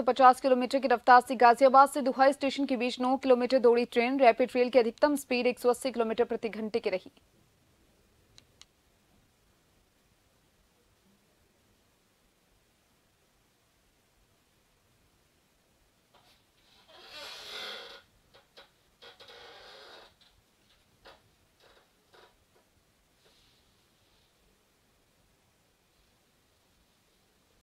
150 kilometre की रफ्तार से गाजियाबाद से दुहाई स्टेशन के बीच 9 किलोमीटर दौड़ी ट्रेन रैपिड रेल की अधिकतम स्पीड 180 किलोमीटर प्रति घंटे की रही